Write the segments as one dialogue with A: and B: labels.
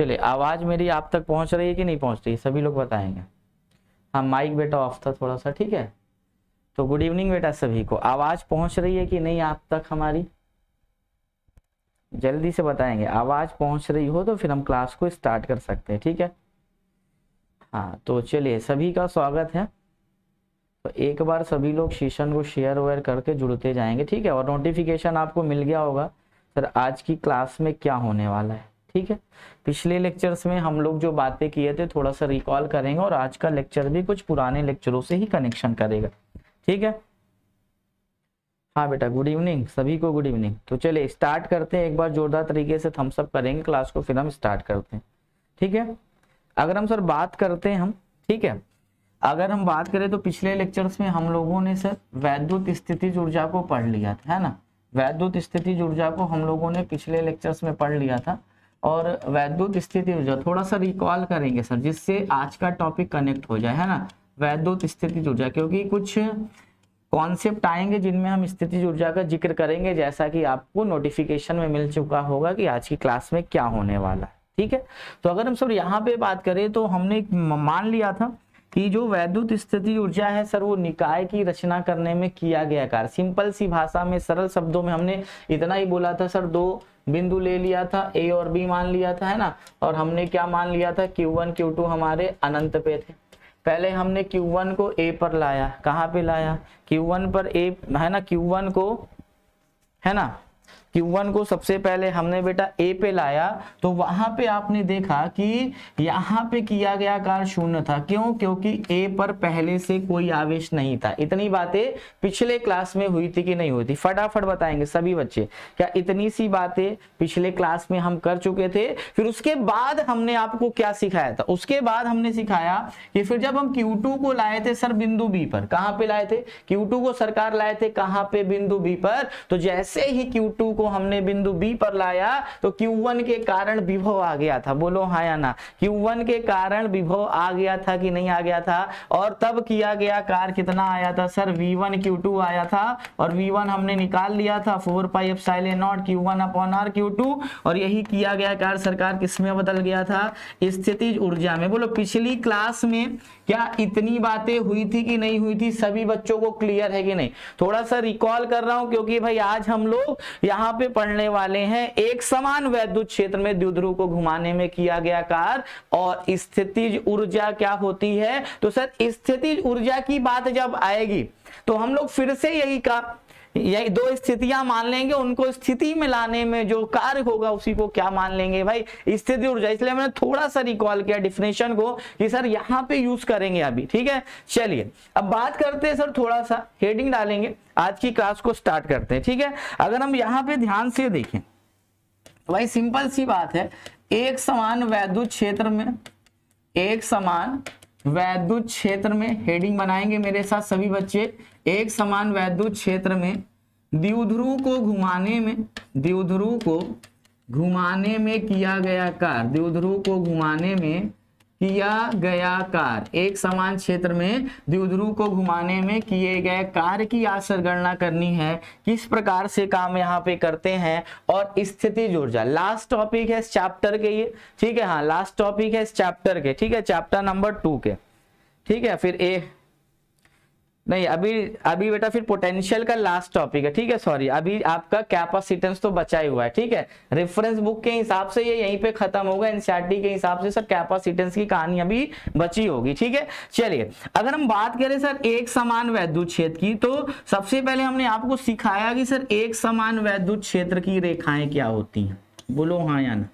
A: चलिए आवाज़ मेरी आप तक पहुंच रही है कि नहीं पहुंच रही है सभी लोग बताएंगे हाँ माइक बेटा ऑफ था थोड़ा सा ठीक है तो गुड इवनिंग बेटा सभी को आवाज़ पहुंच रही है कि नहीं आप तक हमारी जल्दी से बताएंगे आवाज़ पहुंच रही हो तो फिर हम क्लास को स्टार्ट कर सकते हैं ठीक है हाँ तो चलिए सभी का स्वागत है तो एक बार सभी लोग शीशन को शेयर वेयर करके जुड़ते जाएंगे ठीक है और नोटिफिकेशन आपको मिल गया होगा सर आज की क्लास में क्या होने वाला है ठीक है पिछले लेक्चर्स में हम लोग जो बातें किए थे थोड़ा सा रिकॉल करेंगे और आज का लेक्चर भी कुछ पुराने लेक्चरों से ही कनेक्शन करेगा ठीक है हाँ बेटा गुड इवनिंग सभी को गुड इवनिंग तो चलिए स्टार्ट करते हैं एक बार जोरदार तरीके से थम्सअप करेंगे क्लास को फिर हम स्टार्ट करते हैं ठीक है अगर हम सर बात करते हैं हम ठीक है अगर हम बात करें तो पिछले लेक्चर्स में हम लोगों ने सर वैद्युत स्थिति ऊर्जा को पढ़ लिया था है ना वैद्युत स्थिति ऊर्जा को हम लोगों ने पिछले लेक्चर्स में पढ़ लिया था और वैद्युत स्थिति ऊर्जा थोड़ा सा रिकॉल करेंगे सर जिससे आज का टॉपिक कनेक्ट हो जाए है ना वैद्युत स्थिति ऊर्जा क्योंकि कुछ कॉन्सेप्ट आएंगे जिनमें हम स्थिति ऊर्जा का जिक्र करेंगे जैसा कि आपको नोटिफिकेशन में मिल चुका होगा कि आज की क्लास में क्या होने वाला है ठीक है तो अगर हम सर यहाँ पे बात करें तो हमने मान लिया था कि जो वैद्युत स्थिति ऊर्जा है सर वो निकाय की रचना करने में किया गया कार्य सिंपल सी भाषा में सरल शब्दों में हमने इतना ही बोला था सर दो बिंदु ले लिया था ए और बी मान लिया था है ना और हमने क्या मान लिया था क्यू क्यू टू हमारे अनंत पे थे पहले हमने Q1 को A पर लाया कहाँ पे लाया Q1 पर A है ना Q1 को है ना Q1 को सबसे पहले हमने बेटा A पे लाया तो वहां पे आपने देखा कि यहाँ पे किया गया कार्य शून्य था क्यों क्योंकि A पर पहले से कोई आवेश नहीं था इतनी बातें पिछले क्लास में हुई थी कि नहीं हुई थी फटाफट बताएंगे सभी बच्चे क्या इतनी सी बातें पिछले क्लास में हम कर चुके थे फिर उसके बाद हमने आपको क्या सिखाया था उसके बाद हमने सिखाया कि फिर जब हम क्यू को लाए थे सर बिंदु बी पर कहा पे लाए थे क्यू को सरकार लाए थे कहा पे बिंदु बी पर तो जैसे ही क्यू को हमने बिंदु बी पर लाया तो Q1 के कारण विभव आ गया था बोलो हा या ना Q1 के कारण विभव आ गया था कि नहीं आ गया था और तब किया गया कार कितना आया था सर V1 Q2 आया था और V1 हमने निकाल लिया था four pi epsilon naught q one upon r q और यही किया गया कार सरकार किसमें बदल गया था स्थिति ऊर्जा में बोलो पिछली क्लास में क्या इतनी बातें हुई थी कि नहीं हुई थी सभी बच्चों को क्लियर है कि नहीं थोड़ा सा रिकॉल कर रहा हूं क्योंकि भाई आज हम लोग यहाँ यहाँ पे पढ़ने वाले हैं एक समान वैद्युत क्षेत्र में द्विध्रुव को घुमाने में किया गया कार्य और स्थितिज ऊर्जा क्या होती है तो सर स्थितिज ऊर्जा की बात जब आएगी तो हम लोग फिर से यही का यही दो स्थितियां मान लेंगे उनको स्थिति में लाने में जो कार्य होगा उसी को क्या मान लेंगे भाई स्थिति ऊर्जा इसलिए मैंने थोड़ा सा रिकॉल किया डिफिनेशन को कि सर यहाँ पे यूज करेंगे अभी ठीक है चलिए अब बात करते हैं सर थोड़ा सा हेडिंग डालेंगे आज की क्लास को स्टार्ट करते हैं ठीक है अगर हम यहाँ पे ध्यान से देखें भाई सिंपल सी बात है एक समान वैद्युत क्षेत्र में एक समान वैद्युत क्षेत्र में हेडिंग बनाएंगे मेरे साथ सभी बच्चे एक समान वैद्युत क्षेत्र में द्विध्रुव को घुमाने में द्विध्रुव को घुमाने में किया गया कार्य द्विध्रुव को घुमाने में किया गया कार एक समान क्षेत्र में द्विध्रुव को घुमाने में किए गए कार्य की आसर गणना करनी है किस प्रकार से काम यहाँ पे करते हैं और स्थिति ऊर्जा लास्ट टॉपिक है इस चैप्टर के ये ठीक है हाँ लास्ट टॉपिक है इस चैप्टर के ठीक है चैप्टर नंबर टू के ठीक है फिर ए नहीं अभी अभी बेटा फिर पोटेंशियल का लास्ट टॉपिक है ठीक है सॉरी अभी आपका कैपेसिटेंस तो बचा ही हुआ है ठीक है रेफरेंस बुक के हिसाब से ये यहीं पे खत्म होगा एनसीआरटी के हिसाब से सर कैपेसिटेंस की कहानी अभी बची होगी ठीक है चलिए अगर हम बात करें सर एक समान वैद्युत क्षेत्र की तो सबसे पहले हमने आपको सिखाया कि सर एक समान वैद्युत क्षेत्र की रेखाएं क्या होती हैं बोलो हाँ या ना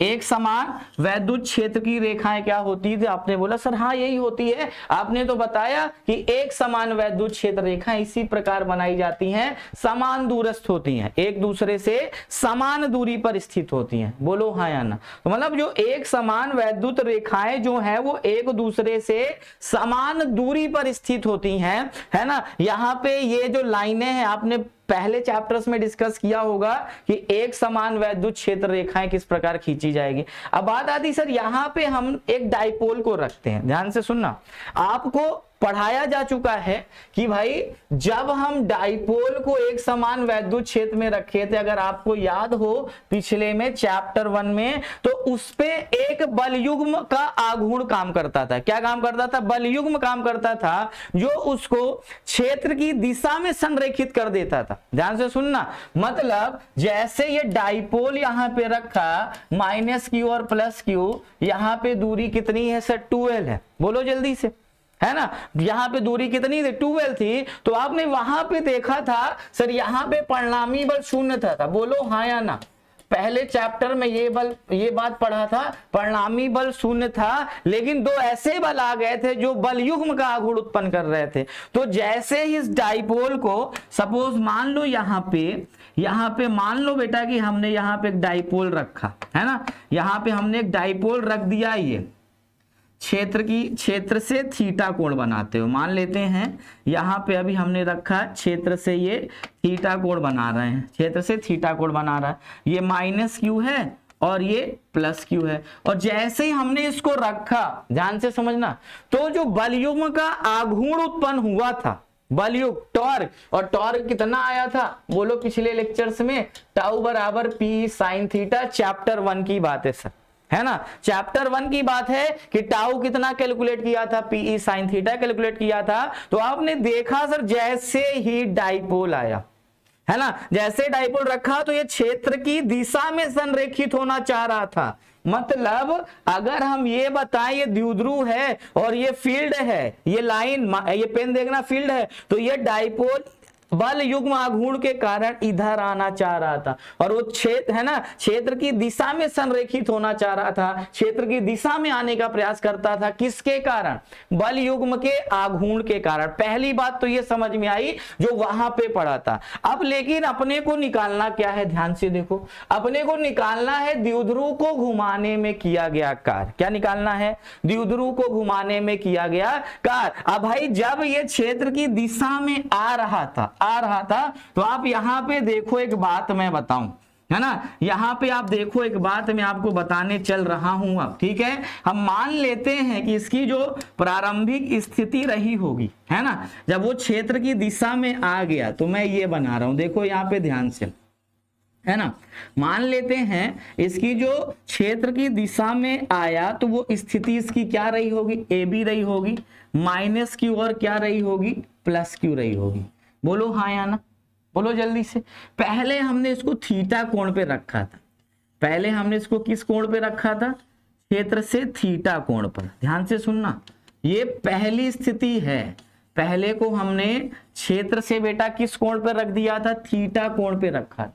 A: एक समान वैद्युत क्षेत्र की रेखाएं क्या होती थी आपने बोला सर हाँ यही होती है आपने तो बताया कि एक समान वैद्युत क्षेत्र रेखाएं इसी प्रकार बनाई जाती हैं समान दूरस्थ होती हैं एक दूसरे से समान दूरी पर स्थित होती हैं बोलो हाँ या ना तो मतलब जो एक समान वैद्युत रेखाएं जो है वो एक दूसरे से समान दूरी पर स्थित होती हैं है ना यहाँ पे ये जो लाइने हैं आपने पहले चैप्टर्स में डिस्कस किया होगा कि एक समान वैद्युत क्षेत्र रेखाएं किस प्रकार खींची जाएगी अब बात आती सर यहां पे हम एक डाइपोल को रखते हैं ध्यान से सुनना आपको पढ़ाया जा चुका है कि भाई जब हम डाइपोल को एक समान वैद्युत क्षेत्र में रखे थे अगर आपको याद हो पिछले में चैप्टर वन में तो उस एक बलयुग्म का आघूर्ण काम करता था क्या काम करता था बलयुग्म काम करता था जो उसको क्षेत्र की दिशा में संरेखित कर देता था ध्यान से सुनना मतलब जैसे ये डाइपोल यहां पर रखा माइनस क्यू और प्लस क्यू यहां पर दूरी कितनी है सर ट्वेल्व है बोलो जल्दी से है ना यहाँ पे दूरी कितनी थी ट्वेल्व थी तो आपने वहां पे देखा था सर यहाँ पे परिणामी बल शून्य था, था बोलो हाँ या ना पहले चैप्टर में ये बल ये बात पढ़ा था परिणामी बल शून्य था लेकिन दो ऐसे बल आ गए थे जो बल युग्म का आघूर उत्पन्न कर रहे थे तो जैसे ही इस डाइपोल को सपोज मान लो यहाँ पे यहाँ पे मान लो बेटा कि हमने यहाँ पे एक डाइपोल रखा है ना यहाँ पे हमने एक डाइपोल रख दिया ये क्षेत्र की क्षेत्र से थीटा कोण बनाते हो मान लेते हैं यहाँ पे अभी हमने रखा क्षेत्र से ये थीटा कोण बना रहे हैं क्षेत्र से थीटा कोण बना रहा है ये माइनस क्यू है और ये प्लस क्यू है और जैसे ही हमने इसको रखा ध्यान से समझना तो जो बलयुग्म का आघूर्ण उत्पन्न हुआ था बलयुग टॉर्क और टॉर्क कितना आया था बोलो पिछले लेक्चर्स में टाउ बराबर p sine theta chapter one की बात है सर है ना चैप्टर वन की बात है कि टाउ कितना कैलकुलेट किया था पीई साइन थीटा कैलकुलेट किया था तो आपने देखा सर जैसे ही डाइपोल आया है ना जैसे डाइपोल रखा तो ये क्षेत्र की दिशा में संरेखित होना चाह रहा था मतलब अगर हम ये बताएं ये दुद्रु है और ये फील्ड है ये लाइन ये पेन देखना फील्ड है तो ये डाइपोल बल युग्म आघूर्ण के कारण इधर आना चाह रहा था और वो क्षेत्र है ना क्षेत्र की दिशा में संरेखित होना चाह रहा था क्षेत्र की दिशा में आने का प्रयास करता था किसके कारण बल युग्म के आघूर्ण के कारण पहली बात तो ये समझ में आई जो वहां पे पड़ा था अब लेकिन अपने को निकालना क्या है ध्यान से देखो अपने को निकालना है द्विध्रुव को घुमाने में किया गया कार्य क्या निकालना है द्विध्रुव को घुमाने में किया गया कार्य अब भाई जब ये क्षेत्र की दिशा में आ रहा था आ रहा था तो आप यहाँ पे देखो एक बात मैं बताऊं है ना यहाँ पे आप देखो एक बात मैं आपको बताने चल रहा हूं अब ठीक है हम मान लेते हैं कि इसकी जो प्रारंभिक स्थिति रही होगी है ना जब वो क्षेत्र की दिशा में आ गया तो मैं ये बना रहा हूं देखो यहाँ पे ध्यान से है ना मान लेते हैं इसकी जो क्षेत्र की दिशा में आया तो वो स्थिति इसकी क्या रही होगी ए बी रही होगी माइनस क्यू और क्या रही होगी प्लस क्यू रही होगी बोलो हाँ या ना बोलो जल्दी से पहले हमने इसको थीटा कोण पे रखा था पहले हमने इसको किस कोण पे रखा था क्षेत्र से थीटा कोण पर ध्यान से सुनना ये पहली स्थिति है पहले को हमने क्षेत्र से बेटा किस कोण पर रख दिया था थीटा कोण पे रखा था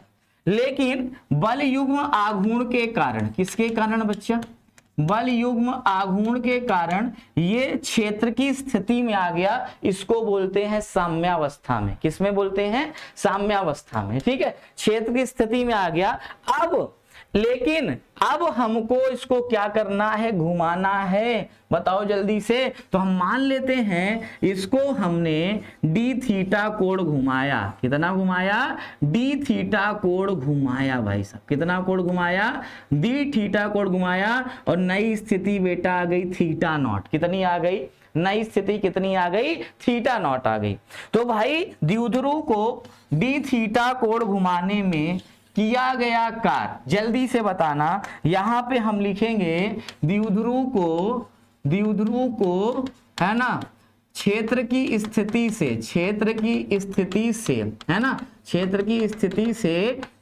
A: लेकिन बल युग्म आघूर्ण के कारण किसके कारण बच्चा बल युग्म आघूर्ण के कारण ये क्षेत्र की स्थिति में आ गया इसको बोलते हैं साम्यावस्था में किसमें बोलते हैं साम्यावस्था में ठीक है क्षेत्र की स्थिति में आ गया अब लेकिन अब हमको इसको क्या करना है घुमाना है बताओ जल्दी से तो हम मान लेते हैं इसको हमने डी थीटा कोड घुमाया कितना घुमाया डी थीटा कोड घुमाया भाई साहब कितना कोड घुमाया डी थीटा कोड घुमाया और नई स्थिति बेटा आ गई थीटा नॉट कितनी आ गई नई स्थिति कितनी आ गई थीटा नॉट आ गई तो भाई दूधरू को डी थीटा कोड घुमाने में किया गया कार जल्दी से बताना यहां पे हम लिखेंगे दिवध्रु को दिवध्रु को है ना क्षेत्र की स्थिति से क्षेत्र की स्थिति से है ना क्षेत्र की स्थिति से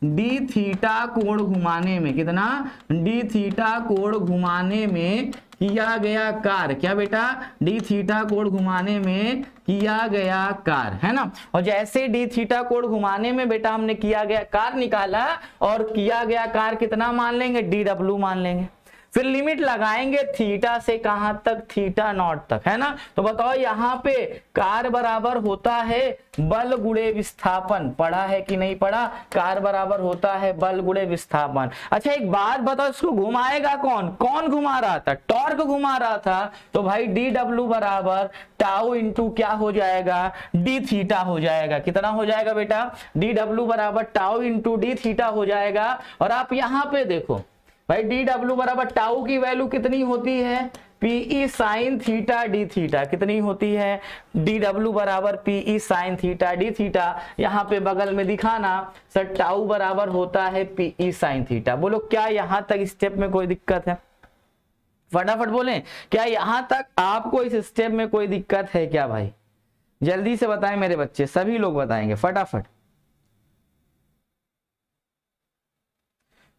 A: डी थीटा कोण घुमाने में कितना डी थीटा कोण घुमाने में किया गया कार क्या बेटा डी थीटा कोण घुमाने में किया गया कार है ना और जैसे डी थीटा कोण घुमाने में बेटा हमने किया गया कार निकाला और किया गया कार कितना मान लेंगे डी डब्ल्यू मान लेंगे फिर लिमिट लगाएंगे थीटा से कहां तक थीटा नॉट तक है ना तो बताओ यहाँ पे कार बराबर होता है बल गुड़े विस्थापन पढ़ा है कि नहीं पढ़ा कार बराबर होता है बल गुड़े विस्थापन अच्छा एक बात बताओ इसको घुमाएगा कौन कौन घुमा रहा था टॉर्क घुमा रहा था तो भाई डी डब्ल्यू बराबर टाउ इंटू क्या हो जाएगा डी थीटा हो जाएगा कितना हो जाएगा बेटा डी डब्ल्यू बराबर टाउ इंटू डी थीटा हो जाएगा और आप यहां पे देखो भाई डी डब्ल्यू बराबर टाउ की वैल्यू कितनी होती है PE sine theta d theta कितनी होती है डी डब्ल्यू बराबर PE sine theta d theta यहाँ पे बगल में दिखाना सर टाउ बराबर होता है पीई साइन थीटा बोलो क्या यहाँ तक स्टेप में कोई दिक्कत है फटाफट बोले क्या यहां तक आपको इस स्टेप में कोई दिक्कत है क्या भाई जल्दी से बताएं मेरे बच्चे सभी लोग बताएंगे फटाफट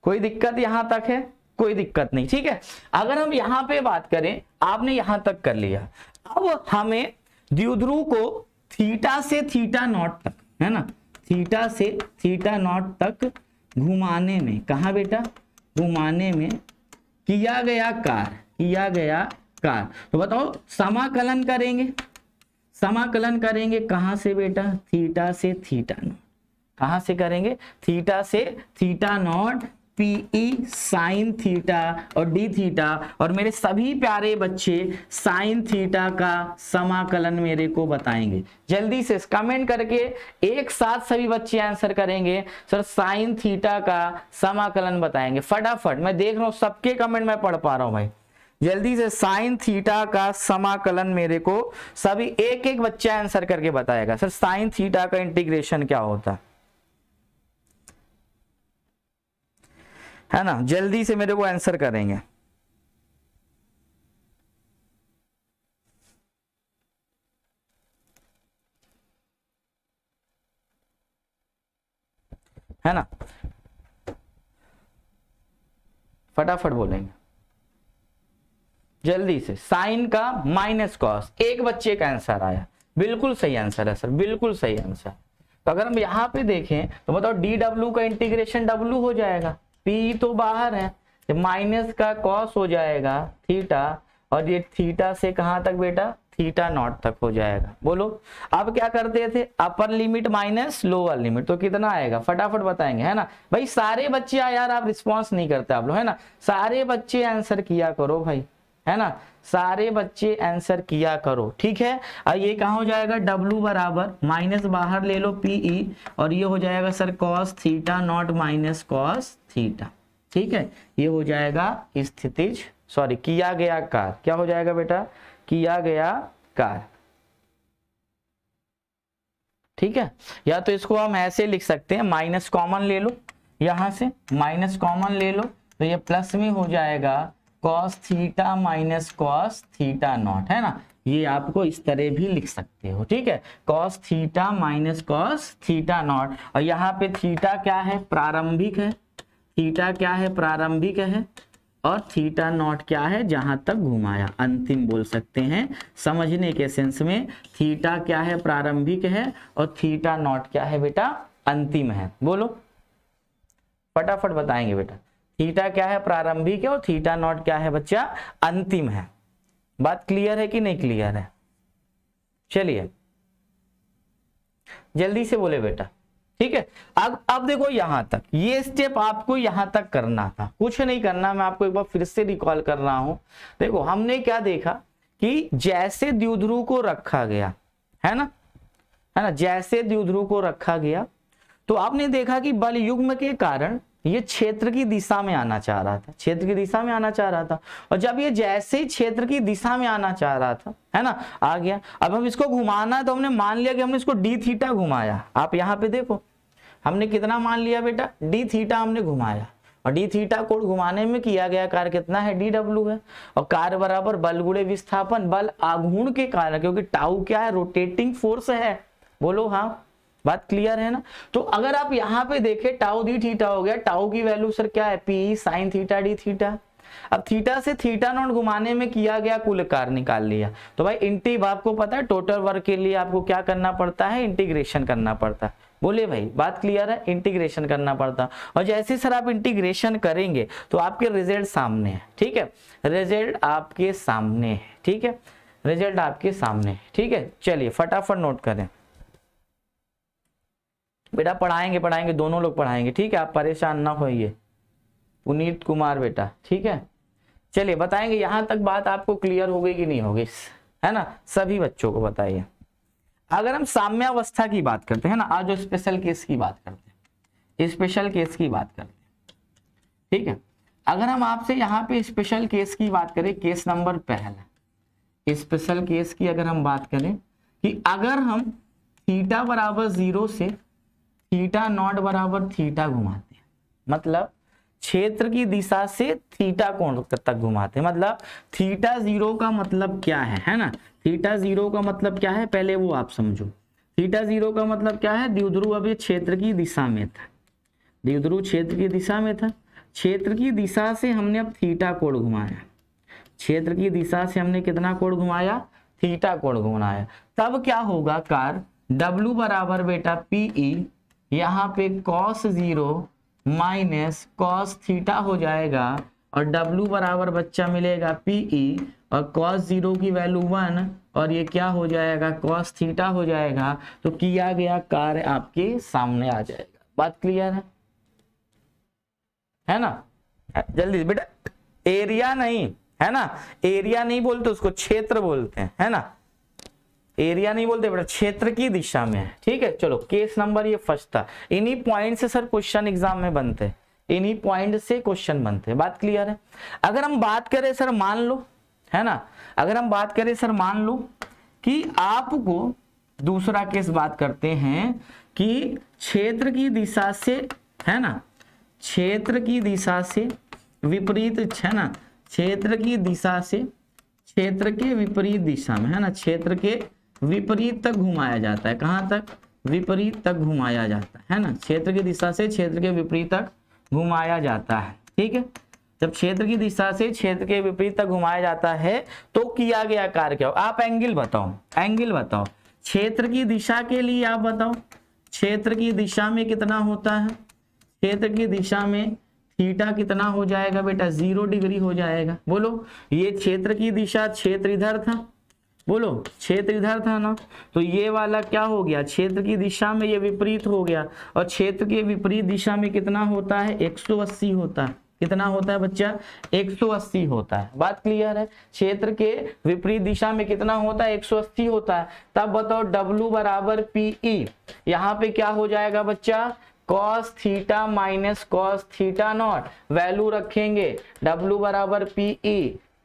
A: कोई दिक्कत यहां तक है कोई दिक्कत नहीं ठीक है अगर हम यहां पे बात करें आपने यहां तक कर लिया अब हमें द्युध्रुव को थीटा से थीटा नॉट तक है ना थीटा से थीटा नॉट तक घुमाने में कहा बेटा घुमाने में किया गया कार किया गया कार तो बताओ समाकलन करेंगे समाकलन करेंगे कहां से बेटा थीटा से थीटा नॉट कहां से करेंगे थीटा से theta naught PE sine theta और डी थीटा और मेरे सभी प्यारे बच्चे साइन थीटा का समाकलन मेरे को बताएंगे जल्दी से कमेंट करके एक साथ सभी बच्चे आंसर करेंगे सर साइन थीटा का समाकलन बताएंगे फटाफट मैं देख रहा हूँ सबके कमेंट में पढ़ पा रहा हूँ भाई जल्दी से साइन थीटा का समाकलन मेरे को सभी एक एक बच्चा आंसर करके बताएगा सर साइन थीटा का इंटीग्रेशन क्या होता है है ना जल्दी से मेरे को आंसर करेंगे है ना फटाफट बोलेंगे जल्दी से साइन का माइनस कॉस एक बच्चे का आंसर आया बिल्कुल सही आंसर है सर बिल्कुल सही आंसर तो अगर हम यहां पे देखें तो बताओ डी डब्ल्यू का इंटीग्रेशन डब्ल्यू हो जाएगा पी तो बाहर है जब माइनस का कॉस हो जाएगा थीटा और ये थीटा से कहां तक बेटा थीटा नॉट तक हो जाएगा बोलो अब क्या करते थे upper limit minus lower limit तो कितना आएगा फटाफट बताएंगे है ना भाई सारे बच्चे यार आप रिस्पॉन्स नहीं करते आप लोग है ना सारे बच्चे आंसर किया करो भाई है ना सारे बच्चे आंसर किया करो ठीक है और ये कहा हो जाएगा W बराबर माइनस बाहर ले लो PE और ये हो जाएगा sir cos theta naught minus cos theta ठीक है ये हो जाएगा स्थिति सॉरी किया गया कार क्या हो जाएगा बेटा किया गया कार ठीक है या तो इसको हम ऐसे लिख सकते हैं माइनस कॉमन ले लो यहां से माइनस कॉमन ले लो तो ये प्लस में हो जाएगा cos theta minus cos theta naught है ना ये आपको इस तरह भी लिख सकते हो ठीक है cos theta minus cos theta naught और यहाँ पे थीटा क्या है प्रारंभिक है थीटा क्या है प्रारंभिक है और थीटा नॉट क्या है जहां तक घुमाया अंतिम बोल सकते हैं समझने के सेंस में थीटा क्या है प्रारंभिक है और थीटा नॉट क्या है बेटा अंतिम है बोलो फटाफट बताएंगे बेटा थीटा क्या है प्रारंभिक है और थीटा नॉट क्या है बच्चा अंतिम है बात क्लियर है कि नहीं क्लियर है चलिए जल्दी से बोले बेटा ठीक है अब अब देखो यहां तक ये स्टेप आपको यहां तक करना था कुछ नहीं करना मैं आपको एक बार फिर से रिकॉल कर रहा हूं देखो हमने क्या देखा कि जैसे द्युध्रु को रखा गया है ना है ना जैसे द्युध्रु को रखा गया तो आपने देखा कि बल युग्म के कारण ये क्षेत्र की दिशा में आना चाह रहा था क्षेत्र की दिशा में आना चाह रहा था और जब ये जैसे ही क्षेत्र की दिशा में आना चाह रहा था है ना आ गया अब हम इसको घुमाना है तो हमने मान लिया कि हमने इसको डी थीटा घुमाया आप यहाँ पे देखो हमने कितना मान लिया बेटा डी थीटा हमने घुमाया और डी थीटा को घुमाने में किया गया कार्य कितना है डी डब्ल्यू है और कार्य बराबर बल गुड़े विस्थापन बल आघूर्ण के कारण क्योंकि टाउ क्या है रोटेटिंग फोर्स है बोलो हाँ बात क्लियर है ना तो अगर आप यहां पे देखें टाउ डी थीटा हो गया टाउ की वैल्यू सर क्या है p sine theta d theta अब थीटा से थीटा नॉट घुमाने में किया गया कुल कार निकाल लिया तो भाई इंटीव आपको पता है टोटल वर्क के लिए आपको क्या करना पड़ता है इंटीग्रेशन करना पड़ता है बोले भाई बात क्लियर है इंटीग्रेशन करना पड़ता और जैसे सर आप इंटीग्रेशन करेंगे तो आपके रिजल्ट सामने है ठीक है रिजल्ट आपके सामने है ठीक है रिजल्ट आपके सामने है ठीक है चलिए फटाफट नोट करें बेटा पढ़ाएंगे पढ़ाएंगे दोनों लोग पढ़ाएंगे ठीक है आप परेशान ना होइए पुनीत कुमार बेटा ठीक है चलिए बताएंगे यहाँ तक बात आपको क्लियर हो गई कि नहीं होगी है ना सभी बच्चों को बताइए अगर हम साम्यावस्था की बात करते हैं ना आज जो स्पेशल केस की बात करते हैं स्पेशल केस की बात करते हैं ठीक है अगर हम आपसे यहाँ पे स्पेशल केस की बात करें केस नंबर पहला स्पेशल केस की अगर हम बात करें कि अगर हम थीटा बराबर जीरो से थीटा नॉट बराबर थीटा घुमाते हैं मतलब क्षेत्र की दिशा से थीटा कोण तक घुमाते हैं मतलब थीटा जीरो का मतलब क्या है है ना थीटा जीरो का मतलब क्या है पहले वो आप समझो थीटा जीरो का मतलब क्या है द्विध्रुव अभी क्षेत्र की दिशा में था द्विध्रुव क्षेत्र की दिशा में था क्षेत्र की दिशा से हमने अब थीटा कोण घुमाया क्षेत्र की दिशा से हमने कितना कोण घुमाया थीटा कोण घुमाया तब क्या होगा कार W बराबर बेटा पीई यहाँ पे cos zero minus cos theta हो जाएगा और डब्लू बराबर बच्चा मिलेगा PE और कॉस जीरो की वैल्यू वन और ये क्या हो जाएगा कॉस थीटा हो जाएगा तो किया गया कार्य आपके सामने आ जाएगा बात क्लियर है है ना जल्दी बेटा एरिया नहीं है ना एरिया नहीं बोलते उसको क्षेत्र बोलते हैं है ना एरिया नहीं बोलते बेटा क्षेत्र की दिशा में है ठीक है चलो केस नंबर ये फर्स्ट था इन्हीं पॉइंट से सर क्वेश्चन एग्जाम में बनते हैं इन्हीं पॉइंट से क्वेश्चन बनते हैं बात क्लियर है अगर हम बात करें सर मान लो है ना अगर हम बात करें सर मान लो कि आपको दूसरा केस बात करते हैं कि क्षेत्र की दिशा से है ना क्षेत्र की दिशा से विपरीत है ना क्षेत्र की दिशा से क्षेत्र के विपरीत दिशा में है ना क्षेत्र के विपरीत तक घुमाया जाता है कहाँ तक विपरीत तक घुमाया जाता है ना क्षेत्र की दिशा से क्षेत्र के विपरीत तक घुमाया जाता है ठीक है जब क्षेत्र की दिशा से क्षेत्र के विपरीत तक घुमाया जाता है तो किया गया कार्य क्या हो आप एंगल बताओ एंगल बताओ क्षेत्र की दिशा के लिए आप बताओ क्षेत्र की दिशा में कितना होता है क्षेत्र की दिशा में थीटा कितना हो जाएगा बेटा जीरो डिग्री हो जाएगा बोलो ये क्षेत्र की दिशा क्षेत्र इधर था बोलो क्षेत्र इधर था ना तो ये वाला क्या हो गया क्षेत्र की दिशा में ये विपरीत हो गया और क्षेत्र के विपरीत दिशा में कितना होता है 180 होता है कितना होता है बच्चा 180 होता है बात क्लियर है क्षेत्र के विपरीत दिशा में कितना होता है 180 होता है तब बताओ W बराबर पीई e। यहाँ पे क्या हो जाएगा बच्चा cos theta minus cos theta naught value रखेंगे डब्लू बराबर PE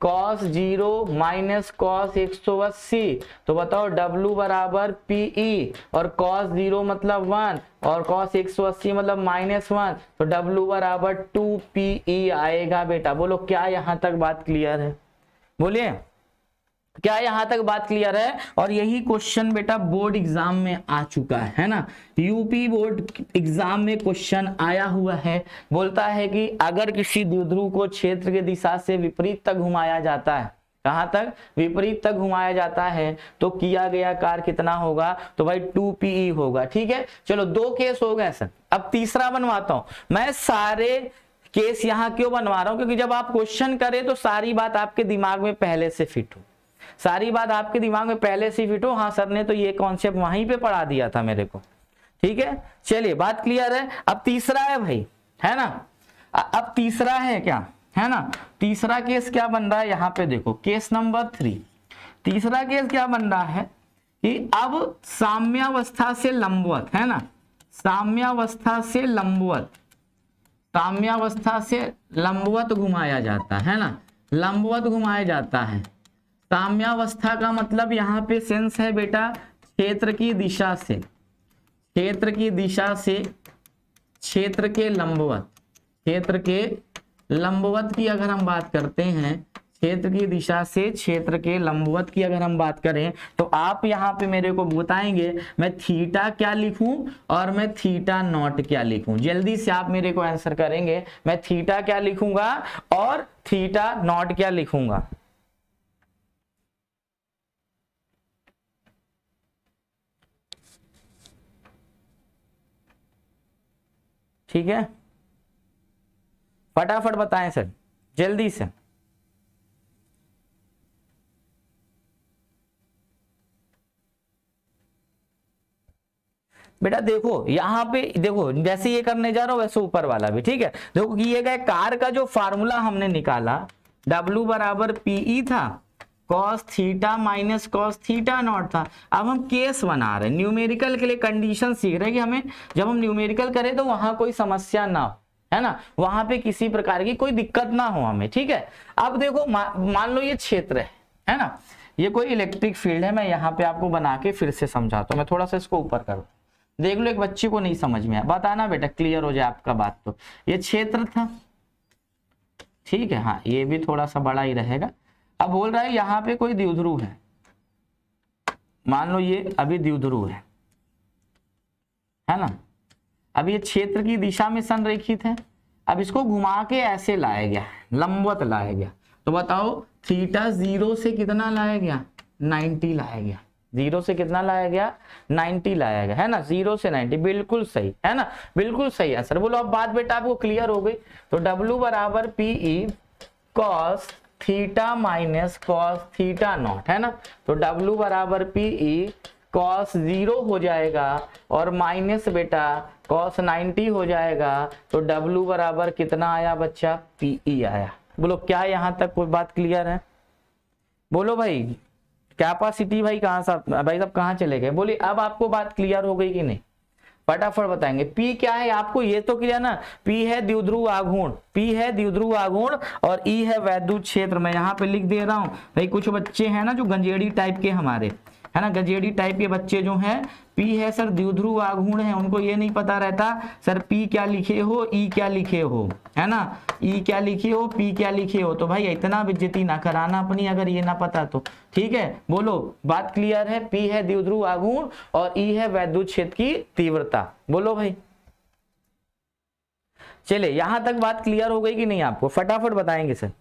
A: cos zero minus cos एक सौ अस्सी तो बताओ डब्लू बराबर पीई e और कॉस जीरो मतलब वन और कॉस एक सौ अस्सी मतलब माइनस वन तो डब्लू बराबर टू पीई e आएगा बेटा बोलो क्या यहां तक बात क्लियर है बोलिए क्या यहां तक बात क्लियर है और यही क्वेश्चन बेटा बोर्ड एग्जाम में आ चुका है ना यूपी बोर्ड एग्जाम में क्वेश्चन आया हुआ है बोलता है कि अगर किसी द्विध्रुव को क्षेत्र की दिशा से विपरीत तक घुमाया जाता है कहाँ तक विपरीत तक घुमाया जाता है तो किया गया कार कितना होगा तो भाई टू पीई e होगा ठीक है चलो दो केस हो गए सर अब तीसरा बनवाता हूं मैं सारे केस यहां क्यों बनवा रहा हूं क्योंकि जब आप क्वेश्चन करें तो सारी बात आपके दिमाग में पहले से फिट हो सारी बात आपके दिमाग में पहले से फिट हो हाँ सर ने तो ये कॉन्सेप्ट वहीं पे पढ़ा दिया था मेरे को ठीक है चलिए बात क्लियर है अब तीसरा है भाई है ना अब तीसरा है क्या है ना तीसरा केस क्या बन रहा है यहाँ पे देखो केस नंबर थ्री तीसरा केस क्या बन रहा है कि अब साम्यावस्था से लंबवत है ना साम्यावस्था से लंबवत साम्यावस्था से लंबवत घुमाया जाता है ना लंबवत घुमाया जाता है साम्यावस्था का मतलब यहाँ पे सेंस है बेटा क्षेत्र की दिशा से क्षेत्र की दिशा से क्षेत्र के लंबवत क्षेत्र के लंबवत की अगर हम बात करते हैं क्षेत्र की दिशा से क्षेत्र के लंबवत की अगर हम बात करें तो आप यहाँ पे मेरे को बताएंगे मैं थीटा क्या लिखूं और मैं थीटा नॉट क्या लिखूं जल्दी से आप मेरे को आंसर करेंगे मैं थीटा क्या लिखूंगा और थीटा नॉट क्या लिखूंगा ठीक है फटाफट बताएं सर जल्दी से बेटा देखो यहाँ पे देखो जैसे ये करने जा रहा हूं वैसे ऊपर वाला भी ठीक है देखो ये कार का जो फार्मूला हमने निकाला W बराबर पीई e था cos theta minus cos theta naught था अब हम केस बना रहे हैं न्यूमेरिकल के लिए कंडीशन सीख रहे हैं कि हमें जब हम न्यूमेरिकल करें तो वहां कोई समस्या ना हो है ना वहां पे किसी प्रकार की कोई दिक्कत ना हो हमें ठीक है अब देखो मा, मान लो ये क्षेत्र है है ना ये कोई इलेक्ट्रिक फील्ड है मैं यहाँ पे आपको बना के फिर से समझाता हूँ मैं थोड़ा सा इसको ऊपर करूँ देख लो एक बच्चे को नहीं समझ में आया बताना बेटा क्लियर हो जाए आपका बात तो ये क्षेत्र था ठीक है हाँ ये भी थोड़ा सा बड़ा ही रहेगा अब बोल रहा है यहाँ पे कोई द्विध्रुव है मान लो ये अभी द्विध्रुव है है ना अब ये क्षेत्र की दिशा में संरेखित है अब इसको घुमा के ऐसे लाया गया लंबवत लाया गया तो बताओ थीटा जीरो से कितना लाया गया नाइन्टी लाया गया जीरो से कितना लाया गया नाइन्टी लाया गया है ना जीरो से नाइन्टी बिल्कुल सही है ना बिल्कुल सही आंसर बोलो अब बात बेटा आपको क्लियर हो गई तो डब्ल्यू बराबर PE cos e theta minus cos theta naught है ना तो W बराबर p e e cos zero हो जाएगा और माइनस बेटा कॉस नाइनटी हो जाएगा तो W बराबर कितना आया बच्चा पी ई e आया बोलो क्या यहां तक कोई बात क्लियर है बोलो भाई कैपासिटी भाई कहाँ साहब भाई साहब कहाँ चले गए बोले अब आपको बात क्लियर हो गई कि नहीं फटाफट बताएंगे पी क्या है आपको ये तो क्लियर ना पी है द्युद्रुव आघूर्ण पी है द्युद्रुव आघूर्ण और ई है वैद्युत क्षेत्र मैं यहाँ पे लिख दे रहा हूँ भाई कुछ बच्चे हैं ना जो गंजेड़ी टाइप के हमारे है ना गजेडी टाइप के बच्चे जो हैं पी है सर द्युध्रुव आगुण है उनको ये नहीं पता रहता सर पी क्या लिखे हो ई क्या लिखे हो है ना ई क्या लिखे हो पी क्या लिखे हो तो भाई इतना बेज्जती ना कराना अपनी अगर ये ना पता तो ठीक है बोलो बात क्लियर है पी है द्युध्रुव आगुण और ई है वैद्युत क्षेत्र की तीव्रता बोलो भाई चले यहां तक बात क्लियर हो गई कि नहीं आपको फटाफट बताएंगे सर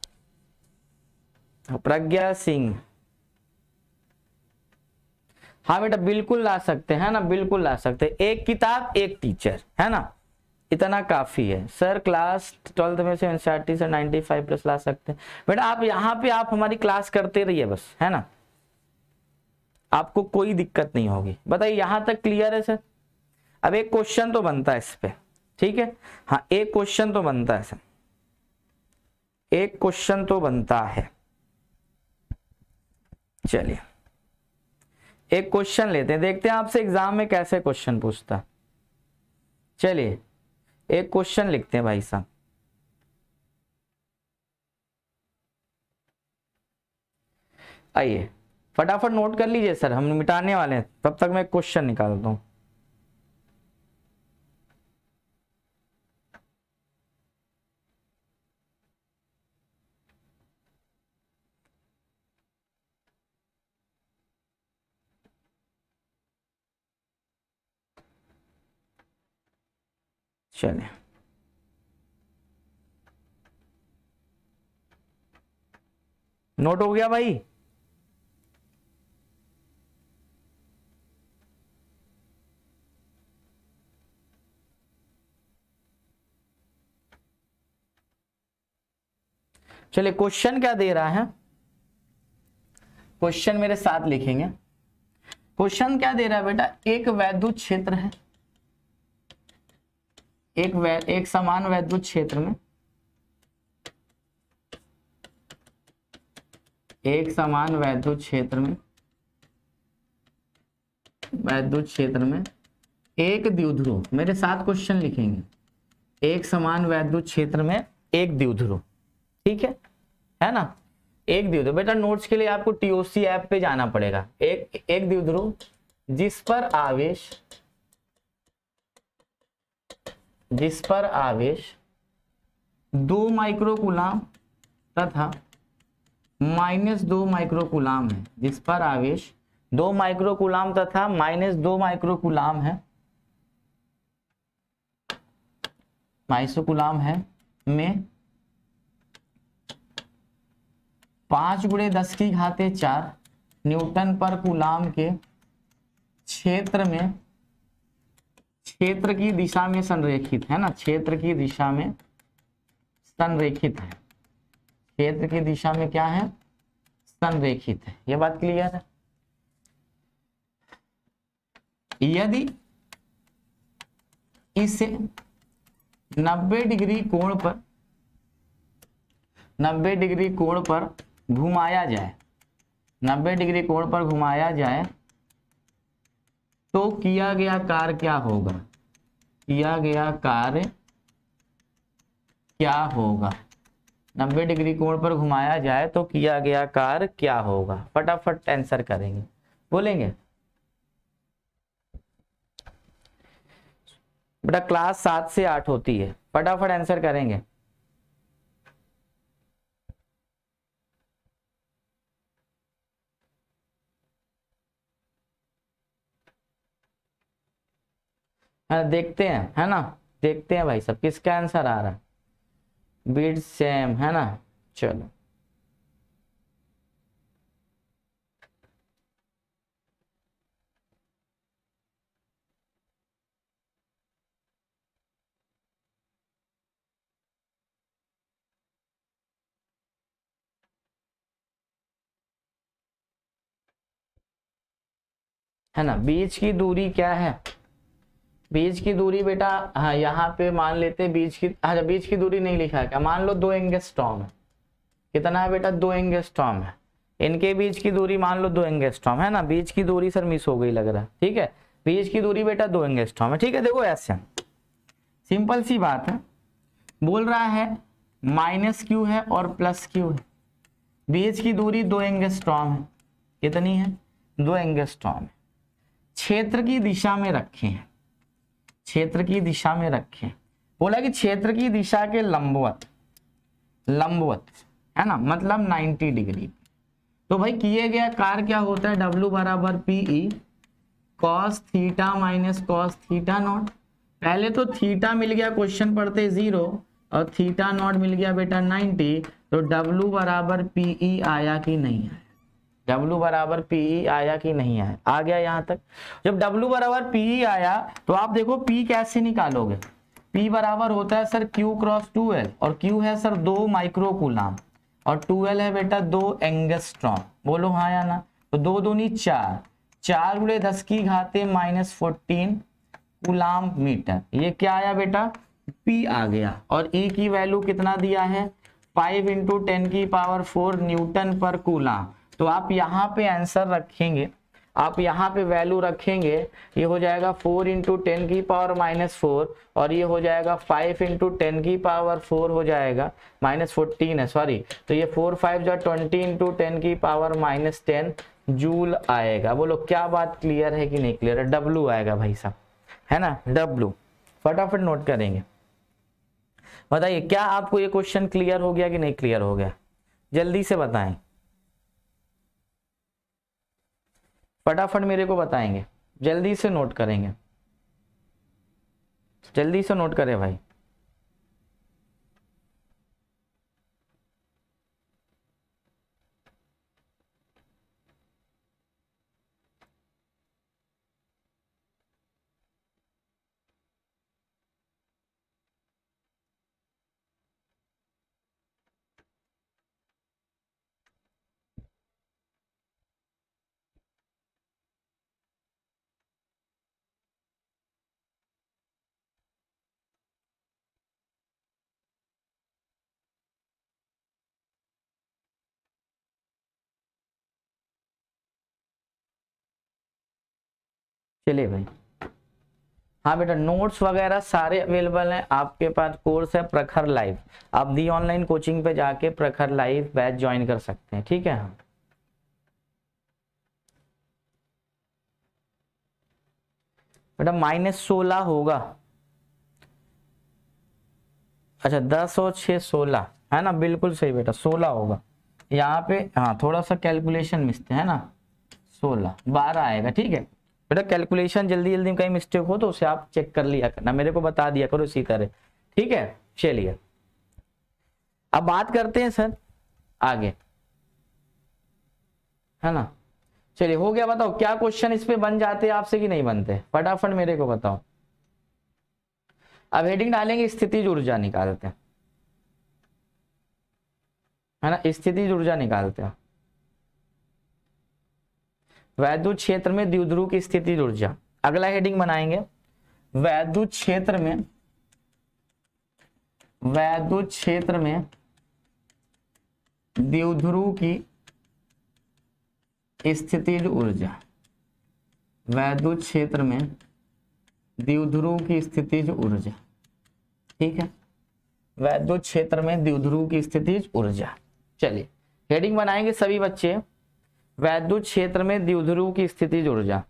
A: प्रज्ञा सिंह हाँ बेटा बिल्कुल ला सकते हैं ना बिल्कुल ला सकते हैं एक किताब एक टीचर है ना इतना काफी है सर क्लास ट्वेल्थ में से एनसीआरटी से 95 प्लस ला सकते हैं बेटा आप यहाँ पे आप हमारी क्लास करते रहिए बस है ना आपको कोई दिक्कत नहीं होगी बताइए यहाँ तक क्लियर है सर अब एक क्वेश्चन तो बनता है इस पे ठीक है हाँ एक क्वेश्चन तो बनता है सर एक क्वेश्चन तो बनता है चलिए एक क्वेश्चन लेते हैं देखते हैं आपसे एग्जाम में कैसे क्वेश्चन पूछता चलिए एक क्वेश्चन लिखते हैं भाई साहब आइए फटाफट नोट कर लीजिए सर हम मिटाने वाले हैं तब तक मैं क्वेश्चन निकालता हूँ चले नोट हो गया भाई चलिए क्वेश्चन क्या दे रहा है क्वेश्चन मेरे साथ लिखेंगे क्वेश्चन क्या दे रहा है बेटा एक वैद्युत क्षेत्र है एक वै, एक समान वैद्युत क्षेत्र में एक समान वैद्युत क्षेत्र में वैद्युत क्षेत्र में एक द्युध्रु मेरे साथ क्वेश्चन लिखेंगे एक समान वैद्युत क्षेत्र में एक द्युध्रु ठीक है है ना एक द्युध्रु बेटा नोट्स के लिए आपको टीओसी ऐप पे जाना पड़ेगा एक एक द्युध्रु जिस पर आवेश जिस पर आवेश दो माइक्रोकुलाम तथा माइनस दो माइक्रोकुलाम है जिस पर आवेश दो माइक्रोकुलाम तथा माइनस दो माइक्रोकुलाम है माइसोकुलाम है में पांच गुड़े दस की घाते चार न्यूटन पर कुलाम के क्षेत्र में क्षेत्र की दिशा में संरेखित है ना क्षेत्र की दिशा में संरेखित है क्षेत्र की दिशा में क्या है संरेखित है यह बात क्लियर है यदि इसे 90 डिग्री कोण पर 90 डिग्री कोण पर घुमाया जाए 90 डिग्री कोण पर घुमाया जाए तो किया गया कार्य क्या होगा किया गया कार्य क्या होगा 90 डिग्री कोण पर घुमाया जाए तो किया गया कार्य क्या होगा फटाफट आंसर करेंगे बोलेंगे बेटा क्लास सात से आठ होती है फटाफट आंसर करेंगे है हाँ, देखते हैं है ना देखते हैं भाई सब किसका आंसर आ रहा है बीड सेम है ना चलो है ना बीच की दूरी क्या है बीच की दूरी बेटा हाँ यहाँ पे मान लेते हैं बीच की अच्छा बीच की दूरी नहीं लिखा है क्या मान लो दो एंगेस्टॉम है कितना है बेटा दो एंगेस्टॉम है इनके बीच की दूरी मान लो दो एंगेस्टॉम है ना बीच की दूरी सर मिस हो गई लग रहा है ठीक है बीच की दूरी बेटा दो एंगेस्टॉम है ठीक है देखो ऐसे सिंपल सी बात है बोल रहा है माइनस क्यू है और प्लस क्यू है बीच की दूरी दो एंगेस्टॉम है कितनी है दो एंगेस्टॉम है क्षेत्र की दिशा में रखे हैं क्षेत्र की दिशा में रखें बोला कि क्षेत्र की दिशा के लंबवत लंबवत है ना मतलब 90 डिग्री तो भाई किए गया कार क्या होता है डब्ल्यू बराबर PE cos theta minus cos theta naught पहले तो थीटा मिल गया क्वेश्चन पढ़ते जीरो और थीटा नॉट मिल गया बेटा 90 तो डब्ल्यू बराबर पीई e आया कि नहीं आया डब्ल्यू बराबर पी e आया कि नहीं आया आ गया यहाँ तक जब डब्लू बराबर पी e आया तो आप देखो पी कैसे निकालोगे पी बराबर होता है सर क्यू क्रॉस टू और क्यू है सर दो माइक्रो कूलाम और 2L है बेटा दो एंगस्ट्रॉन बोलो हाँ या ना तो दो दूनी चार चार गुड़े दस की घाते माइनस फोर्टीन गुलाम मीटर ये क्या आया बेटा पी आ गया और ई e की वैल्यू कितना दिया है फाइव इंटू टेन की पावर फोर न्यूटन पर कूलाम तो आप यहाँ पे आंसर रखेंगे आप यहाँ पे वैल्यू रखेंगे ये हो जाएगा फोर इंटू टेन की पावर माइनस फोर और ये हो जाएगा फाइव इंटू टेन की पावर फोर हो जाएगा माइनस फोर्टीन है सॉरी तो ये फोर फाइव जो ट्वेंटी इंटू टेन की पावर माइनस टेन जूल आएगा बोलो क्या बात क्लियर है कि नहीं क्लियर है डब्लू आएगा भाई साहब है ना डब्लू फटाफट नोट करेंगे बताइए क्या आपको ये क्वेश्चन क्लियर हो गया कि नहीं क्लियर हो गया जल्दी से बताएं फटाफट मेरे को बताएंगे जल्दी से नोट करेंगे जल्दी से नोट करें भाई चलिए भाई हाँ बेटा नोट्स वगैरह सारे अवेलेबल हैं आपके पास कोर्स है प्रखर लाइव आप दी ऑनलाइन कोचिंग पे जाके प्रखर लाइव बैच ज्वाइन कर सकते हैं ठीक है हाँ बेटा माइनस सोलह होगा अच्छा दस और छह सोलह है ना बिल्कुल सही बेटा सोलह होगा यहाँ पे हाँ थोड़ा सा कैलकुलेशन मिसते है ना सोलह बारह आएगा ठीक है बेटा कैलकुलेशन जल्दी जल्दी में कहीं मिस्टेक हो तो उसे आप चेक कर लिया करना मेरे को बता दिया करो इसी तरह ठीक है चलिए अब बात करते हैं सर आगे है ना चलिए हो गया बताओ क्या क्वेश्चन इस पे बन जाते हैं आपसे कि नहीं बनते फटाफट मेरे को बताओ अब हेडिंग डालेंगे स्थिति ऊर्जा निकालते हैं है ना स्थिति ऊर्जा निकालते हैं वैद्युत क्षेत्र में द्विध्रुव की स्थिति ऊर्जा अगला हेडिंग बनाएंगे वैद्युत क्षेत्र में वैद्युत क्षेत्र में द्विध्रुव की स्थिति ऊर्जा वैद्युत क्षेत्र में द्विध्रुव की स्थितिज ऊर्जा ठीक है वैद्युत क्षेत्र में द्विध्रुव की स्थिति ऊर्जा चलिए हेडिंग बनाएंगे सभी बच्चे वैद्युत क्षेत्र में द्विध्रुव की स्थिति ऊर्जा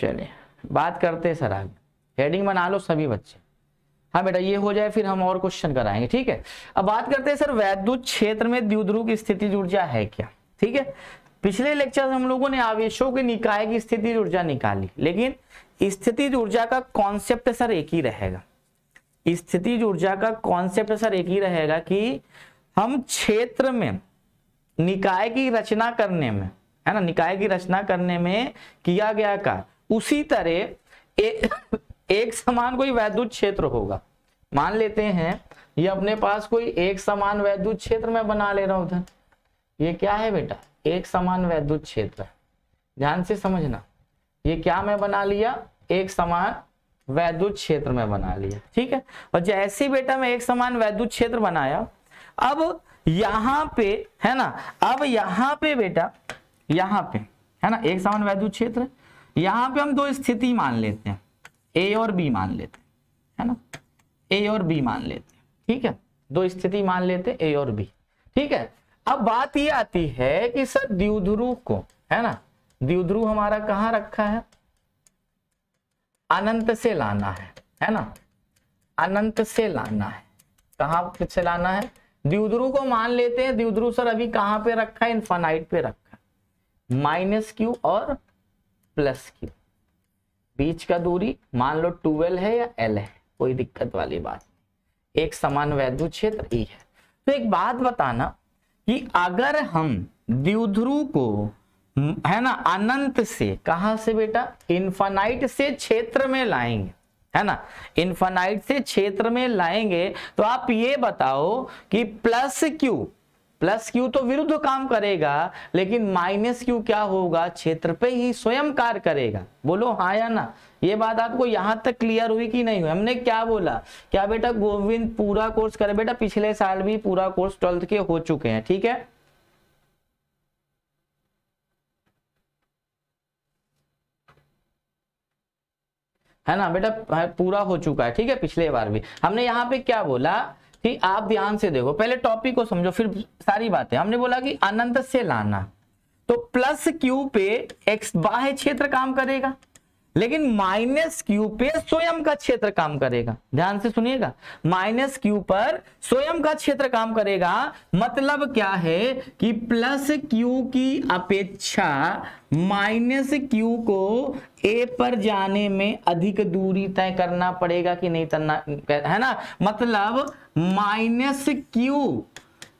A: चलिए बात करते हैं सर आगे हेडिंग बना लो सभी बच्चे हाँ बेटा ये हो जाए फिर हम और क्वेश्चन कराएंगे ठीक है अब बात करते हैं सर वैद्युत क्षेत्र में द्विध्रुव की स्थिति ऊर्जा है क्या ठीक है पिछले लेक्चर में हम लोगों ने आवेशों के निकाय की स्थिति ऊर्जा निकाली लेकिन स्थिति ऊर्जा का कॉन्सेप्ट सर एक ही रहेगा स्थिति ऊर्जा का कॉन्सेप्ट सर एक ही रहेगा कि हम क्षेत्र में निकाय की रचना करने में है ना निकाय की रचना करने में किया गया का उसी तरह ए, एक समान कोई वैद्युत क्षेत्र होगा मान लेते हैं ये अपने पास कोई एक समान वैद्युत क्षेत्र में बना ले रहा हूं उधर ये क्या है बेटा एक समान वैद्युत क्षेत्र ध्यान से समझना ये क्या मैं बना लिया एक समान वैद्युत क्षेत्र में बना लिया ठीक है और जैसे बेटा मैं एक समान वैद्युत क्षेत्र बनाया अब यहां पे है ना अब यहां पे बेटा यहां पे है ना एक समान वैद्युत क्षेत्र यहां पे हम दो स्थिति मान लेते हैं ए और बी मान लेते हैं है ना ए और बी मान लेते हैं ठीक है दो स्थिति मान लेते हैं ए और बी ठीक है अब बात यह आती है कि सर द्विध्रुव को है ना द्विध्रुव हमारा कहाँ रखा है अनंत से लाना है है ना अनंत से लाना है कहां से लाना है द्विध्रु को मान लेते हैं द्विध्रु सर अभी कहां पे रखा है इन्फानाइट पे रखा है माइनस क्यू और प्लस क्यू बीच का दूरी मान लो टूवेल है या एल है कोई दिक्कत वाली बात एक समान वैद्यु क्षेत्र ई e है तो एक बात बताना कि अगर हम द्विध्रु को है ना अनंत से कहा से बेटा इन्फानाइट से क्षेत्र में लाएंगे है ना इन्फानाइट से क्षेत्र में लाएंगे तो आप ये बताओ कि प्लस क्यू प्लस क्यू तो विरुद्ध काम करेगा लेकिन माइनस क्यू क्या होगा क्षेत्र पे ही स्वयं कार्य करेगा बोलो हाँ या ना ये बात आपको यहां तक क्लियर हुई कि नहीं हुई हमने क्या बोला क्या बेटा गोविंद पूरा कोर्स करे बेटा पिछले साल भी पूरा कोर्स ट्वेल्थ के हो चुके हैं ठीक है है ना बेटा पूरा हो चुका है ठीक है पिछले बार भी हमने यहाँ पे क्या बोला कि आप ध्यान से देखो पहले टॉपिक को समझो फिर सारी बातें हमने बोला कि अनंत से लाना तो प्लस क्यू पे एक्स बाह्य क्षेत्र काम करेगा लेकिन माइनस क्यू पे स्वयं का क्षेत्र काम करेगा ध्यान से सुनिएगा माइनस क्यू पर स्वयं का क्षेत्र काम करेगा मतलब क्या है कि प्लस क्यू की अपेक्षा माइनस क्यू को ए पर जाने में अधिक दूरी तय करना पड़ेगा कि नहीं करना है ना मतलब माइनस क्यू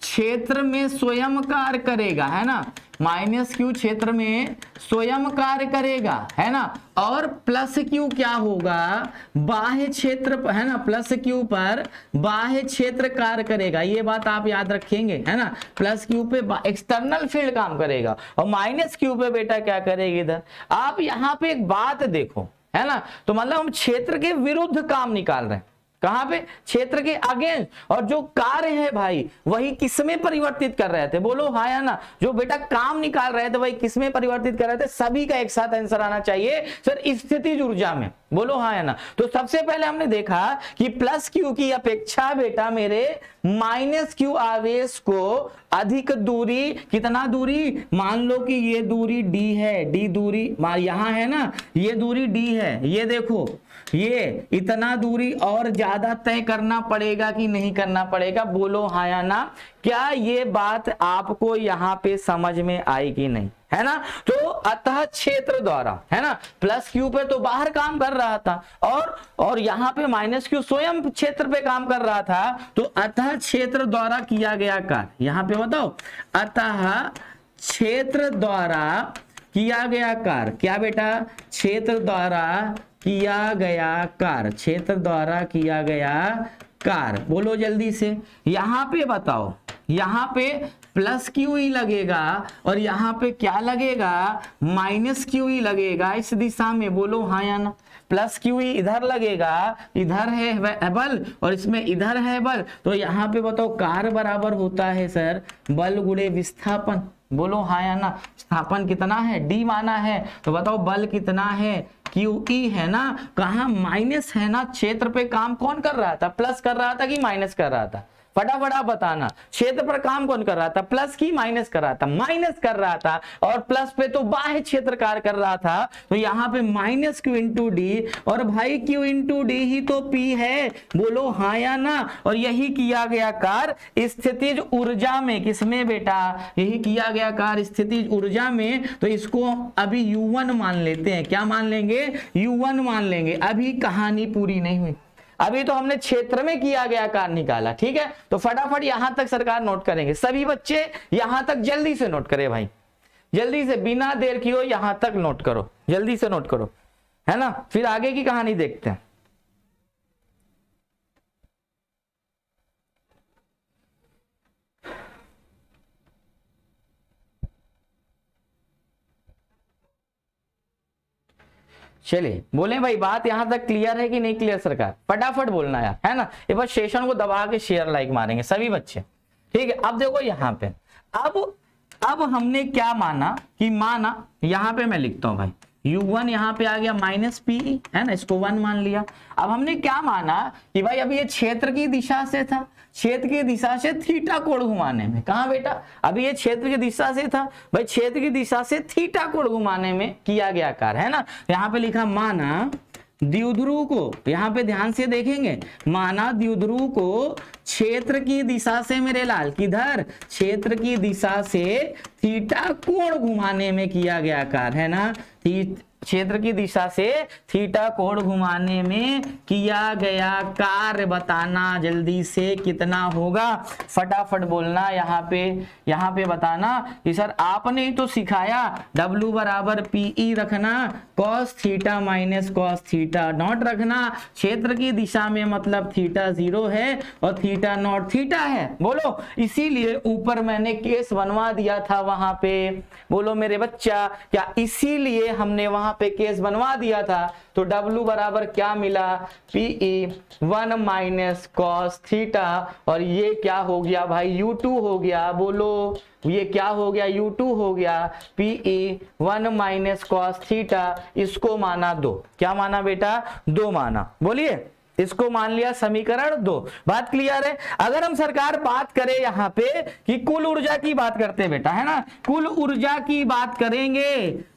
A: क्षेत्र में स्वयं कार्य करेगा है ना माइनस क्यू क्षेत्र में स्वयं कार्य करेगा है ना और प्लस क्यू क्या होगा बाह्य क्षेत्र है ना प्लस क्यू पर बाह्य क्षेत्र कार्य करेगा ये बात आप याद रखेंगे है ना प्लस क्यू पे एक्सटर्नल फील्ड काम करेगा और माइनस क्यू पे बेटा क्या करेगी इधर आप यहां पे एक बात देखो है ना तो मतलब हम क्षेत्र के विरुद्ध काम निकाल रहे हैं कहां पे क्षेत्र के अगेंस्ट और जो कार्य है भाई वही किसमें परिवर्तित कर रहे थे बोलो हा या ना जो बेटा काम निकाल रहे थे वही किसमें परिवर्तित कर रहे थे सभी का एक साथ आंसर आना चाहिए सर स्थिति ऊर्जा में बोलो हा या ना तो सबसे पहले हमने देखा कि प्लस क्यू की अपेक्षा बेटा मेरे माइनस क्यू आवेश को अधिक दूरी कितना दूरी मान लो कि ये दूरी डी है डी दूरी यहां है ना ये दूरी डी है ये देखो ये इतना दूरी और ज्यादा तय करना पड़ेगा कि नहीं करना पड़ेगा बोलो हाँ या ना क्या ये बात आपको यहाँ पे समझ में आई कि नहीं है ना तो अतः क्षेत्र द्वारा है ना प्लस क्यू पे तो बाहर काम कर रहा था और और यहाँ पे माइनस क्यू स्वयं क्षेत्र पे काम कर रहा था तो अतः क्षेत्र द्वारा किया गया कार्य यहाँ पे बताओ अतः क्षेत्र द्वारा किया गया कार्य क्या बेटा क्षेत्र द्वारा किया गया कार क्षेत्र द्वारा किया गया कार बोलो जल्दी से यहां पे बताओ यहां पे प्लस क्यू ही लगेगा और यहां पे क्या लगेगा माइनस क्यू ही लगेगा इस दिशा में बोलो हाँ या ना प्लस क्यू इधर लगेगा इधर है बल और इसमें इधर है बल तो यहाँ पे बताओ कार बराबर होता है सर बल गुड़े विस्थापन बोलो हाँ या ना स्थापन कितना है डी माना है तो बताओ बल कितना है क्यू ई है ना कहा माइनस है ना क्षेत्र पे काम कौन कर रहा था प्लस कर रहा था कि माइनस कर रहा था फटाफट आप बताना क्षेत्र पर काम कौन कर रहा था प्लस की माइनस कर रहा था माइनस कर रहा था और प्लस पे तो बाह्य क्षेत्र कार्य कर रहा था तो यहाँ पे माइनस क्यू इंटू डी और भाई क्यू इंटू डी ही तो पी है बोलो हाँ या ना और यही किया गया कार स्थितिज ऊर्जा में किसमें बेटा यही किया गया कार स्थितिज ऊर्जा में तो इसको अभी यू मान लेते हैं क्या मान लेंगे यू मान लेंगे अभी कहानी पूरी नहीं हुई अभी तो हमने क्षेत्र में किया गया कार निकाला ठीक है तो फटाफट यहां तक सरकार नोट करेंगे सभी बच्चे यहां तक जल्दी से नोट करे भाई जल्दी से बिना देर की हो यहां तक नोट करो जल्दी से नोट करो है ना फिर आगे की कहानी देखते हैं चलिए बोले भाई बात यहां तक क्लियर है कि नहीं क्लियर सरकार फटाफट बोलना यार है ना एक बार सेशन को दबा के शेयर लाइक मारेंगे सभी बच्चे ठीक है अब देखो यहाँ पे अब अब हमने क्या माना कि माना यहां पे मैं लिखता हूं भाई u1 यहां पे आ गया माइनस पी है ना इसको वन मान लिया अब हमने क्या माना कि भाई अभी ये क्षेत्र की दिशा से था क्षेत्र की दिशा से थीटा कोण घुमाने में कहा बेटा अभी ये क्षेत्र की दिशा से था भाई क्षेत्र की दिशा से थीटा कोण घुमाने में किया गया कार्य है ना यहाँ पे लिखा माना द्युद्रु को यहाँ पे ध्यान से देखेंगे माना द्युद्रु को क्षेत्र की दिशा से मेरे लाल किधर क्षेत्र की दिशा से थीटा कोण घुमाने में किया गया कार्य है ना क्षेत्र की दिशा से थीटा कोण घुमाने में किया गया कार्य बताना जल्दी से कितना होगा फटाफट बोलना यहाँ पे यहाँ पे बताना कि सर आपने ही तो सिखाया W बराबर पीई e रखना cos theta minus cos theta naught रखना क्षेत्र की दिशा में मतलब थीटा जीरो है और थीटा नॉट थीटा है बोलो इसीलिए ऊपर मैंने केस बनवा दिया था वहां पे बोलो मेरे बच्चा क्या इसीलिए हमने वहां यहां पे केस बनवा दिया था तो W बराबर क्या मिला PE one minus cos theta और ये क्या हो गया भाई U2 हो गया बोलो ये क्या हो गया U2 हो गया PE one minus cos theta इसको माना दो क्या माना बेटा दो माना बोलिए इसको मान लिया समीकरण दो बात क्लियर है अगर हम सरकार बात करें यहां पे कि कुल ऊर्जा की बात करते हैं बेटा है ना कुल ऊर्जा की बात करेंगे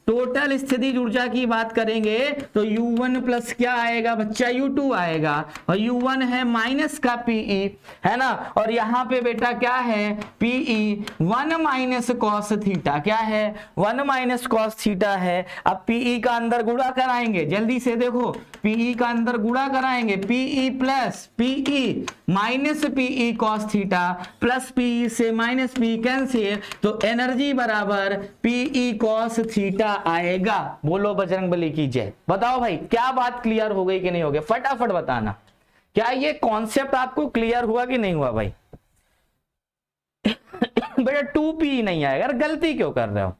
A: टोटल स्थिति ऊर्जा की बात करेंगे तो U1 प्लस क्या आएगा बच्चा U2 आएगा और U1 है माइनस का PE है ना और यहाँ पे बेटा क्या है PE 1 माइनस कॉस थीटा क्या है 1 माइनस कॉस थीटा है अब PE का अंदर गुड़ा कराएंगे जल्दी से देखो PE का अंदर गुड़ा कराएंगे PE plus PE minus PE cos theta plus PE से माइनस PE कैंसिल तो एनर्जी बराबर PE कॉस थीटा आएगा बोलो बजरंग बली की जय बताओ भाई क्या बात क्लियर हो गई कि नहीं हो गई फटाफट बताना क्या ये कॉन्सेप्ट आपको क्लियर हुआ कि नहीं हुआ भाई बेटा टू पी नहीं आएगा यार गलती क्यों कर रहे हो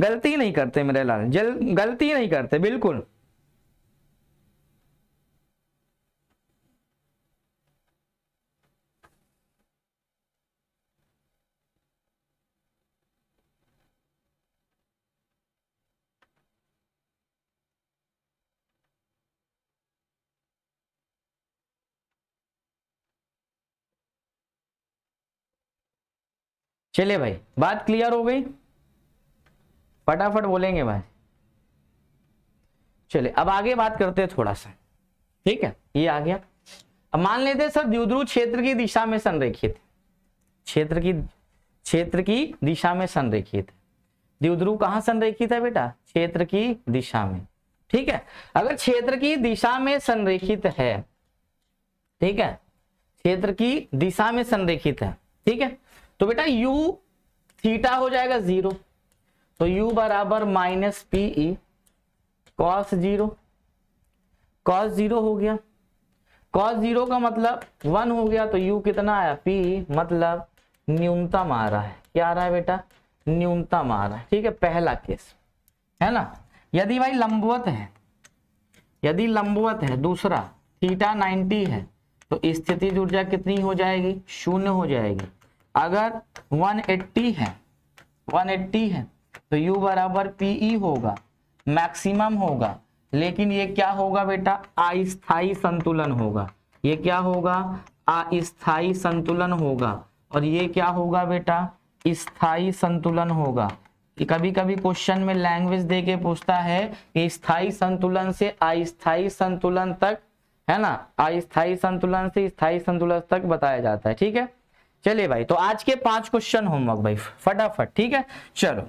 A: गलती नहीं करते मेरे लाल जल गलती नहीं करते बिल्कुल चलिए भाई बात क्लियर हो गई फटाफट बोलेंगे भाई चलिए अब आगे बात करते हैं थोड़ा सा ठीक है ये आ गया अब मान लेते सर द्युद्रु क्षेत्र की दिशा में संरेखित क्षेत्र की क्षेत्र की दिशा में संरेखित द्युद्रु कहा संरेखित है बेटा क्षेत्र की दिशा में ठीक है अगर क्षेत्र की दिशा में संरेखित है ठीक है क्षेत्र की दिशा में संरेखित है ठीक है तो बेटा u थीटा हो जाएगा जीरो तो u बराबर minus PE cos zero cos zero हो गया कॉस जीरो का मतलब वन हो गया तो u कितना आया पी e मतलब न्यूनतम आ रहा है क्या आ रहा है बेटा न्यूनतम आ रहा है ठीक है पहला केस है ना यदि भाई लंबवत है यदि लंबवत है दूसरा थीटा 90 है तो स्थिति ऊर्जा कितनी हो जाएगी शून्य हो जाएगी अगर 180 है 180 है तो u बराबर पीई e होगा मैक्सिमम होगा लेकिन ये क्या होगा बेटा अस्थाई संतुलन होगा ये क्या होगा अस्थाई संतुलन होगा और ये क्या होगा बेटा स्थाई संतुलन होगा कभी कभी क्वेश्चन में लैंग्वेज दे के पूछता है कि स्थाई संतुलन से अस्थाई संतुलन तक है ना अस्थाई संतुलन से स्थाई संतुलन तक बताया जाता है ठीक है चलिए भाई तो आज के पांच क्वेश्चन होमवर्क भाई फटाफट ठीक है चलो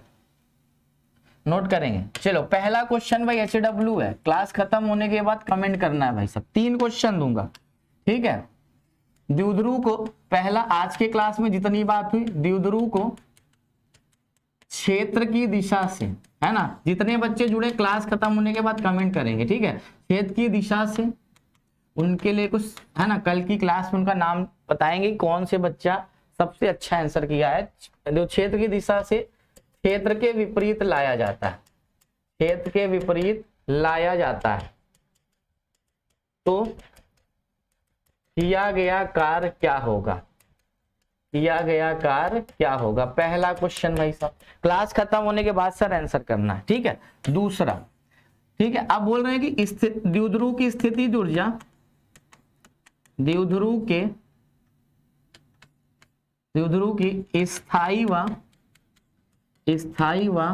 A: नोट करेंगे चलो पहला क्वेश्चन भाई एच डब्ल्यू है क्लास खत्म होने के बाद कमेंट करना है भाई सब तीन क्वेश्चन दूंगा ठीक है द्युद्रु को पहला आज के क्लास में जितनी बात हुई द्युद्रु को क्षेत्र की दिशा से है ना जितने बच्चे जुड़े क्लास खत्म होने के बाद कमेंट करेंगे ठीक है क्षेत्र की दिशा से उनके लिए कुछ है ना कल की क्लास में उनका नाम बताएंगे कौन से बच्चा सबसे अच्छा आंसर किया है जो क्षेत्र की दिशा से क्षेत्र के विपरीत लाया जाता है क्षेत्र के विपरीत लाया जाता है तो किया गया कार्य क्या होगा किया गया कार्य क्या होगा पहला क्वेश्चन भाई साहब क्लास खत्म होने के बाद सर आंसर करना है ठीक है दूसरा ठीक है अब बोल रहे हैं कि द्विध्रुव की स्थिति ऊर्जा द्विध्रुव के ध्रुव की स्थायी व स्थायी व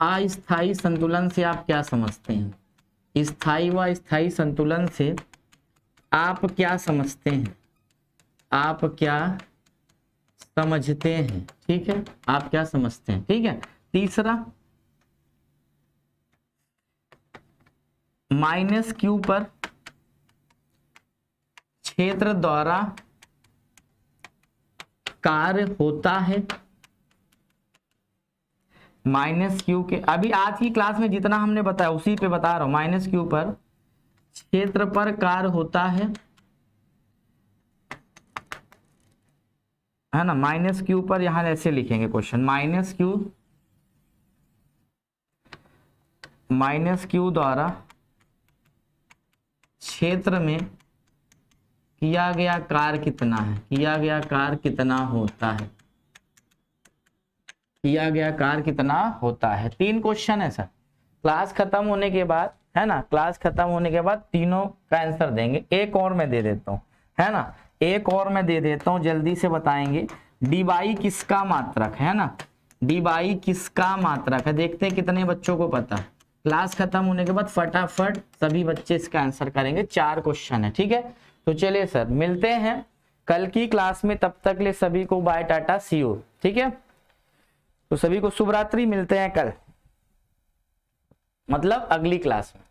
A: अस्थायी संतुलन से आप क्या समझते हैं स्थायी व स्थायी संतुलन से आप क्या समझते हैं आप क्या समझते हैं ठीक है आप क्या समझते हैं ठीक है तीसरा माइनस क्यू पर क्षेत्र द्वारा कार्य होता है माइनस क्यू के अभी आज की क्लास में जितना हमने बताया उसी पे बता रहा हूं माइनस क्यू पर क्षेत्र पर कार्य होता है है ना माइनस क्यू पर यहां ऐसे लिखेंगे question minus q minus q द्वारा क्षेत्र में किया गया कार्य कितना है किया गया कार्य कितना होता है किया गया कार्य कितना होता है तीन क्वेश्चन है सर क्लास खत्म होने के बाद है ना क्लास खत्म होने के बाद तीनों का आंसर देंगे एक और मैं दे देता हूँ है ना एक और मैं दे देता हूं जल्दी से बताएंगे डीवाई किसका मात्रक है ना डीवाई किसका मात्रक है देखते हैं कितने बच्चों को पता है क्लास खत्म होने के बाद फटाफट सभी बच्चे इसका आंसर करेंगे चार क्वेश्चन है ठीक है तो चलिए सर मिलते हैं कल की क्लास में तब तक ले सभी को बाय टाटा सी ठीक है तो सभी को शुभरात्रि मिलते हैं कल मतलब अगली क्लास में